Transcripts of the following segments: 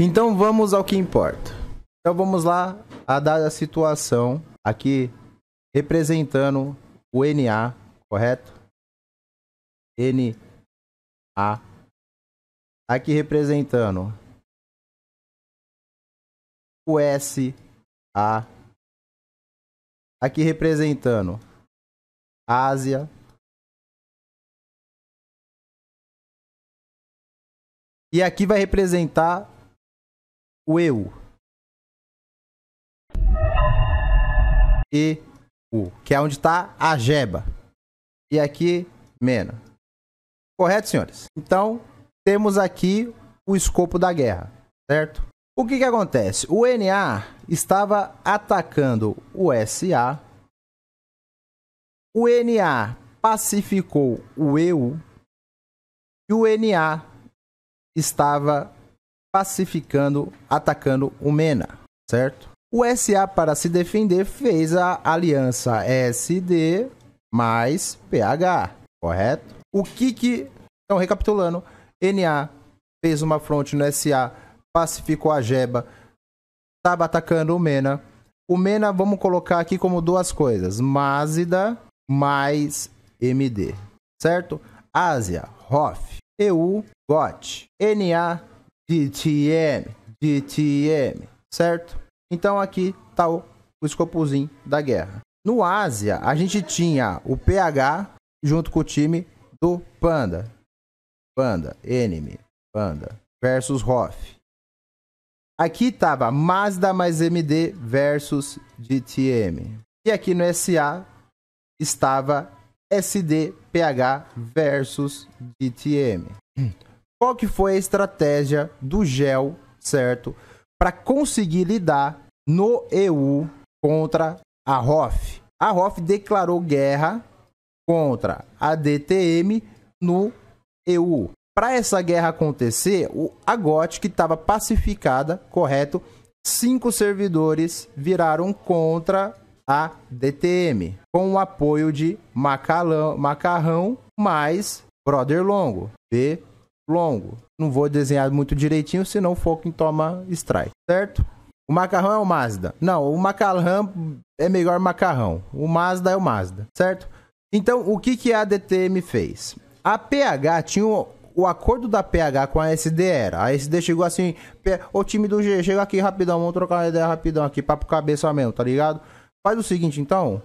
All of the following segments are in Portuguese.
Então vamos ao que importa. Então vamos lá a dada situação aqui representando o NA, correto? NA aqui representando o SA aqui representando Ásia e aqui vai representar o eu. E o que é onde está a Geba E aqui, Mena. Correto, senhores? Então, temos aqui o escopo da guerra, certo? O que, que acontece? O NA estava atacando o SA. O NA pacificou o EU. E o NA estava pacificando, atacando o Mena, certo? O SA, para se defender, fez a aliança SD mais PH, correto? O que que... Então, recapitulando, NA fez uma fronte no SA, pacificou a Jeba, estava atacando o Mena. O Mena, vamos colocar aqui como duas coisas, Mazda mais MD, certo? Ásia, Hoff, EU, GOT, NA, DTM, DTM, certo? Então aqui tá o, o escopozinho da guerra. No Ásia, a gente tinha o PH junto com o time do Panda. Panda, Enemy, Panda versus Hoff. Aqui tava Mazda mais MD versus DTM. E aqui no SA estava SDPH versus DTM qual que foi a estratégia do gel, certo? Para conseguir lidar no EU contra a Hoff? A Hoff declarou guerra contra a DTM no EU. Para essa guerra acontecer, a GOT, que estava pacificada, correto? Cinco servidores viraram contra a DTM, com o apoio de Macalão, Macarrão mais Brother Longo, B longo. Não vou desenhar muito direitinho, senão o Falcon toma strike, certo? O macarrão é o Mazda. Não, o macarrão é melhor macarrão. O Mazda é o Mazda, certo? Então, o que, que a DTM fez? A PH tinha o, o acordo da PH com a SD era. A SD chegou assim, o time do G, chega aqui rapidão, vamos trocar uma ideia rapidão aqui, papo cabeça mesmo, tá ligado? Faz o seguinte então,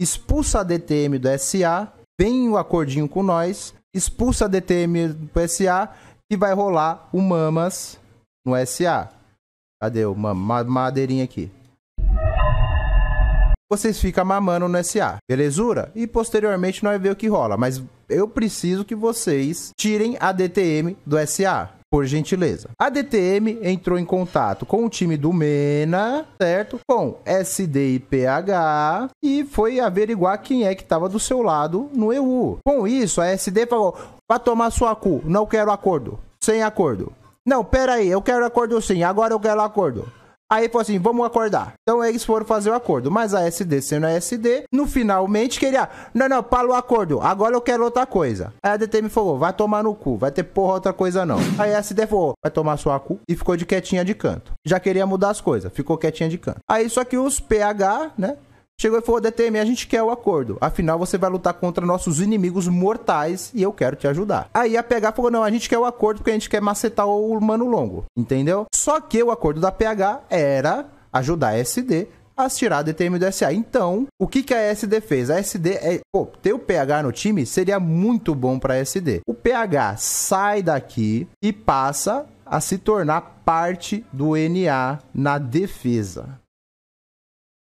expulsa a DTM do SA, vem o acordinho com nós, expulsa a DTM do SA e vai rolar o Mamas no SA. Cadê o mama, madeirinha aqui? Vocês ficam mamando no SA, belezura? E posteriormente nós vamos ver o que rola, mas eu preciso que vocês tirem a DTM do SA por gentileza. A DTM entrou em contato com o time do Mena, certo? Com SDIPH e foi averiguar quem é que estava do seu lado no EU. Com isso, a SD falou: vai tomar sua cu, não quero acordo. Sem acordo. Não, pera aí, eu quero acordo sim, agora eu quero acordo. Aí falou assim, vamos acordar. Então eles foram fazer o acordo. Mas a SD sendo a SD, no finalmente queria, ah, não, não, para o acordo, agora eu quero outra coisa. Aí a DT me falou, vai tomar no cu, vai ter porra outra coisa não. Aí a SD falou, vai tomar sua cu e ficou de quietinha de canto. Já queria mudar as coisas, ficou quietinha de canto. Aí só que os PH, né, Chegou e falou: DTM, a gente quer o acordo. Afinal, você vai lutar contra nossos inimigos mortais e eu quero te ajudar. Aí a PH falou: Não, a gente quer o acordo porque a gente quer macetar o Mano Longo. Entendeu? Só que o acordo da PH era ajudar a SD a tirar a DTM do SA. Então, o que, que a SD fez? A SD é. Pô, ter o PH no time seria muito bom para a SD. O PH sai daqui e passa a se tornar parte do NA na defesa.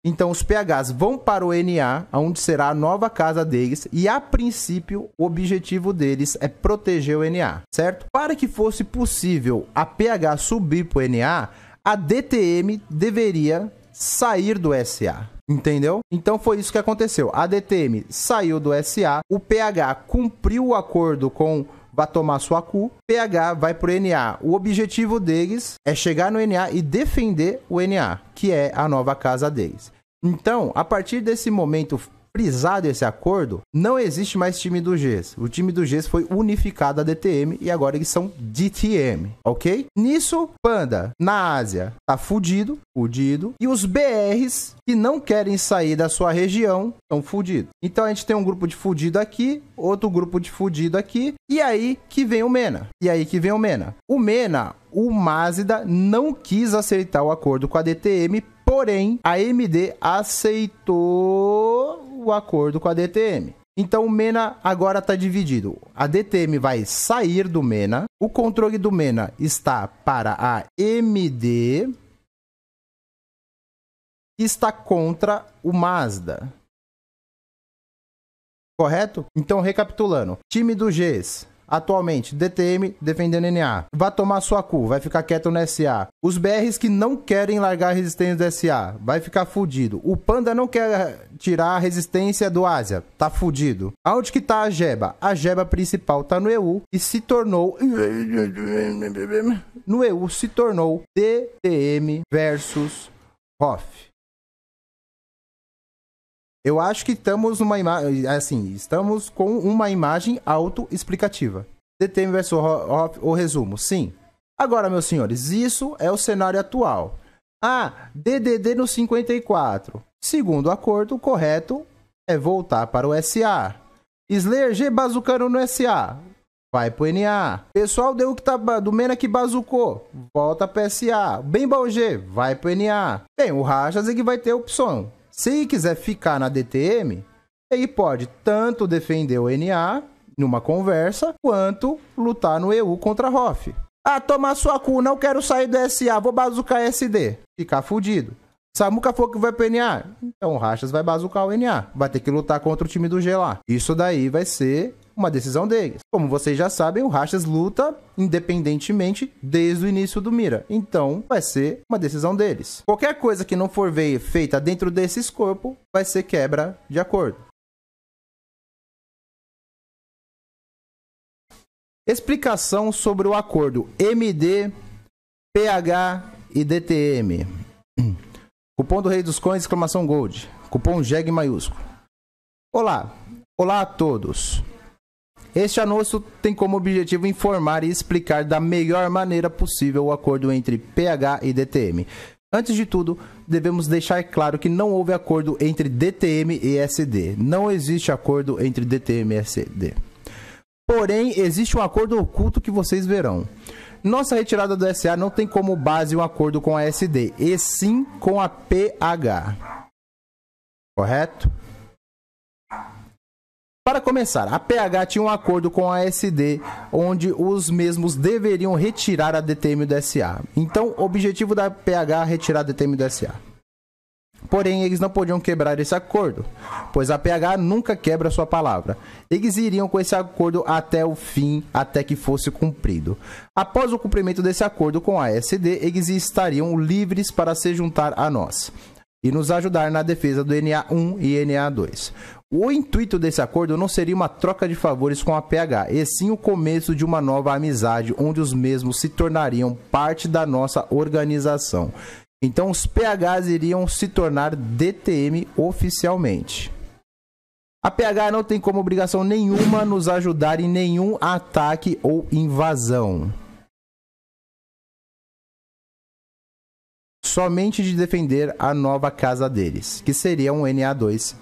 Então, os PHs vão para o NA, onde será a nova casa deles, e a princípio o objetivo deles é proteger o NA, certo? Para que fosse possível a PH subir para o NA, a DTM deveria sair do SA. Entendeu? Então foi isso que aconteceu. A DTM saiu do SA, o PH cumpriu o acordo com vai tomar sua cu, PH vai pro NA. O objetivo deles é chegar no NA e defender o NA, que é a nova casa deles. Então, a partir desse momento frisado esse acordo, não existe mais time do GES. O time do GES foi unificado a DTM e agora eles são DTM, ok? Nisso, Panda, na Ásia, tá fudido, fudido. E os BRs que não querem sair da sua região estão fudidos. Então a gente tem um grupo de fudido aqui, outro grupo de fudido aqui, e aí que vem o Mena. E aí que vem o Mena. O Mena, o Mazda, não quis aceitar o acordo com a DTM, porém a AMD aceitou o acordo com a DTM. Então o MENA agora está dividido. A DTM vai sair do MENA, o controle do MENA está para a MD, está contra o Mazda. Correto? Então, recapitulando: time do Gs, Atualmente, DTM defendendo NA. Vá tomar sua cu, vai ficar quieto no SA. Os BRs que não querem largar a resistência do SA, vai ficar fudido. O Panda não quer tirar a resistência do Ásia, tá fudido. Aonde que tá a Jeba? A Jeba principal tá no EU e se tornou... No EU se tornou DTM versus Hoff. Eu acho que estamos numa imagem. Assim, estamos com uma imagem autoexplicativa. DTM versus Hop, o resumo, sim. Agora, meus senhores, isso é o cenário atual. Ah, DDD no 54. Segundo acordo, o correto é voltar para o SA. Slayer G bazucando no SA. Vai pro NA. Pessoal deu que tá do Mena que bazucou. Volta pro SA. Bem G, vai pro NA. Bem, o Rajas é que vai ter opção. Se quiser ficar na DTM, ele pode tanto defender o NA numa conversa, quanto lutar no EU contra a Hoff. Ah, tomar sua cu, não quero sair do SA, vou bazucar SD. Ficar fudido. Samuca falou que vai pro NA. Então o Rachas vai bazucar o NA. Vai ter que lutar contra o time do G lá. Isso daí vai ser uma decisão deles. Como vocês já sabem, o Rachas luta independentemente desde o início do Mira. Então, vai ser uma decisão deles. Qualquer coisa que não for feita dentro desses corpos vai ser quebra de acordo. Explicação sobre o acordo MD, PH e DTM. Cupom do Rei dos Coins, exclamação Gold. Cupom JEG maiúsculo. Olá, olá a todos. Este anúncio tem como objetivo informar e explicar da melhor maneira possível o acordo entre PH e DTM. Antes de tudo, devemos deixar claro que não houve acordo entre DTM e SD. Não existe acordo entre DTM e SD. Porém, existe um acordo oculto que vocês verão. Nossa retirada do SA não tem como base um acordo com a SD, e sim com a PH. Correto? Para começar, a PH tinha um acordo com a SD, onde os mesmos deveriam retirar a DTM do SA. Então, o objetivo da PH era é retirar a DTM do SA. Porém, eles não podiam quebrar esse acordo, pois a PH nunca quebra sua palavra. Eles iriam com esse acordo até o fim, até que fosse cumprido. Após o cumprimento desse acordo com a SD, eles estariam livres para se juntar a nós e nos ajudar na defesa do NA1 e NA2. O intuito desse acordo não seria uma troca de favores com a PH, e sim o começo de uma nova amizade onde os mesmos se tornariam parte da nossa organização. Então os PHs iriam se tornar DTM oficialmente. A PH não tem como obrigação nenhuma nos ajudar em nenhum ataque ou invasão. somente de defender a nova casa deles, que seria um NA2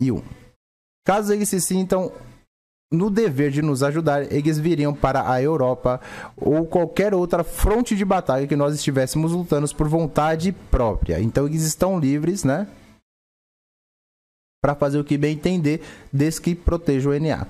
e 1. Caso eles se sintam no dever de nos ajudar, eles viriam para a Europa ou qualquer outra fronte de batalha que nós estivéssemos lutando por vontade própria. Então eles estão livres, né? Para fazer o que bem entender, desde que proteja o NA.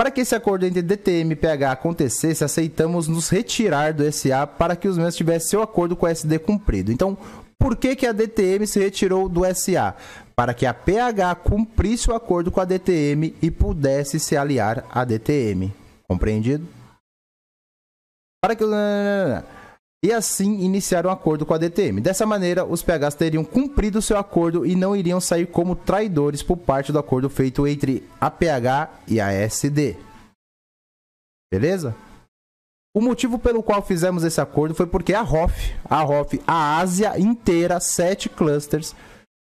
Para que esse acordo entre DTM e PH acontecesse, aceitamos nos retirar do SA para que os mesmos tivessem seu acordo com a SD cumprido. Então, por que, que a DTM se retirou do SA? Para que a PH cumprisse o acordo com a DTM e pudesse se aliar à DTM. Compreendido? Para que e assim iniciar um acordo com a DTM. Dessa maneira, os PHs teriam cumprido seu acordo e não iriam sair como traidores por parte do acordo feito entre a PH e a SD. Beleza? O motivo pelo qual fizemos esse acordo foi porque a Hof, a Hof, a Ásia inteira, sete clusters,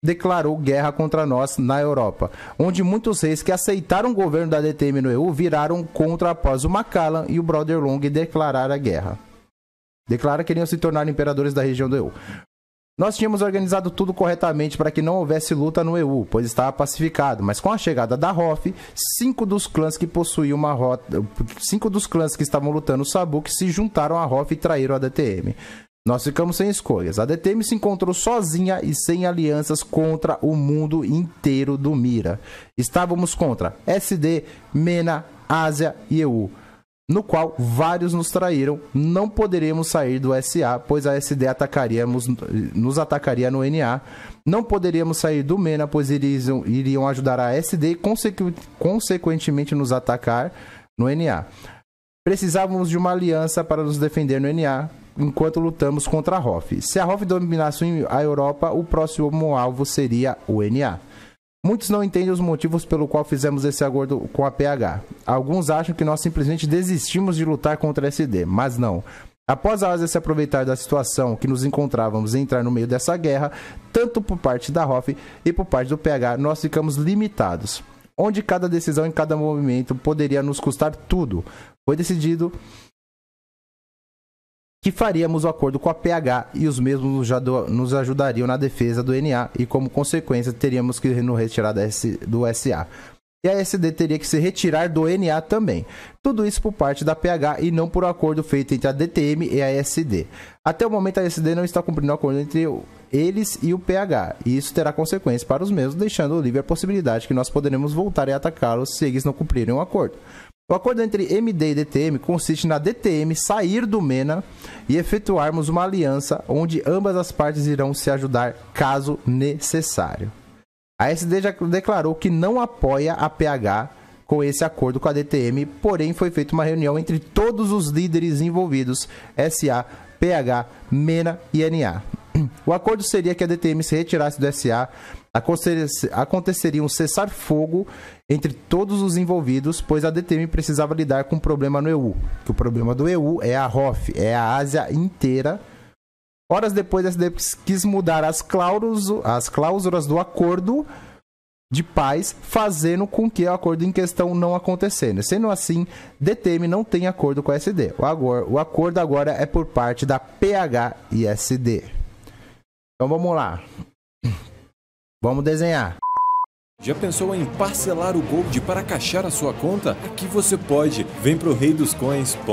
declarou guerra contra nós na Europa, onde muitos reis que aceitaram o governo da DTM no EU viraram contra após o Macallan e o Brother Long declarar a guerra. Declara que iriam se tornar imperadores da região do EU. Nós tínhamos organizado tudo corretamente para que não houvesse luta no EU, pois estava pacificado, mas com a chegada da Hoff, cinco dos clãs que possuíam uma rota, cinco dos clãs que estavam lutando o Sabuk se juntaram à Hoff e traíram a DTM. Nós ficamos sem escolhas. A DTM se encontrou sozinha e sem alianças contra o mundo inteiro do Mira. Estávamos contra SD, Mena, Ásia e EU no qual vários nos traíram, não poderíamos sair do SA, pois a SD atacaríamos, nos atacaria no NA. Não poderíamos sair do MENA, pois eles iriam ajudar a SD e consequentemente nos atacar no NA. Precisávamos de uma aliança para nos defender no NA, enquanto lutamos contra a Hoff. Se a Hoff dominasse a Europa, o próximo alvo seria o NA. Muitos não entendem os motivos pelo qual fizemos esse acordo com a PH. Alguns acham que nós simplesmente desistimos de lutar contra a SD, mas não. Após a Ásia se aproveitar da situação que nos encontrávamos e entrar no meio dessa guerra, tanto por parte da ROF e por parte do PH, nós ficamos limitados. Onde cada decisão em cada movimento poderia nos custar tudo. Foi decidido que faríamos o acordo com a PH e os mesmos já nos ajudariam na defesa do NA e, como consequência, teríamos que nos retirar do SA. E a SD teria que se retirar do NA também. Tudo isso por parte da PH e não por acordo feito entre a DTM e a SD. Até o momento, a SD não está cumprindo o acordo entre eles e o PH, e isso terá consequências para os mesmos, deixando livre a possibilidade que nós poderemos voltar e atacá-los se eles não cumprirem o acordo. O acordo entre MD e DTM consiste na DTM sair do MENA e efetuarmos uma aliança onde ambas as partes irão se ajudar caso necessário. A SD já declarou que não apoia a PH com esse acordo com a DTM, porém foi feita uma reunião entre todos os líderes envolvidos, SA, PH, MENA e NA. O acordo seria que a DTM se retirasse do SA aconteceria um cessar-fogo entre todos os envolvidos, pois a DTM precisava lidar com um problema no EU. Que o problema do EU é a ROF, é a Ásia inteira. Horas depois, a SDP quis mudar as cláusulas, as cláusulas do acordo de paz, fazendo com que o acordo em questão não acontecesse. Sendo assim, DTM não tem acordo com a SD. O, agora, o acordo agora é por parte da PH e SD. Então vamos lá. Vamos desenhar. Já pensou em parcelar o Gold para caixar a sua conta? Aqui você pode. Vem para o reidoscoins.com.br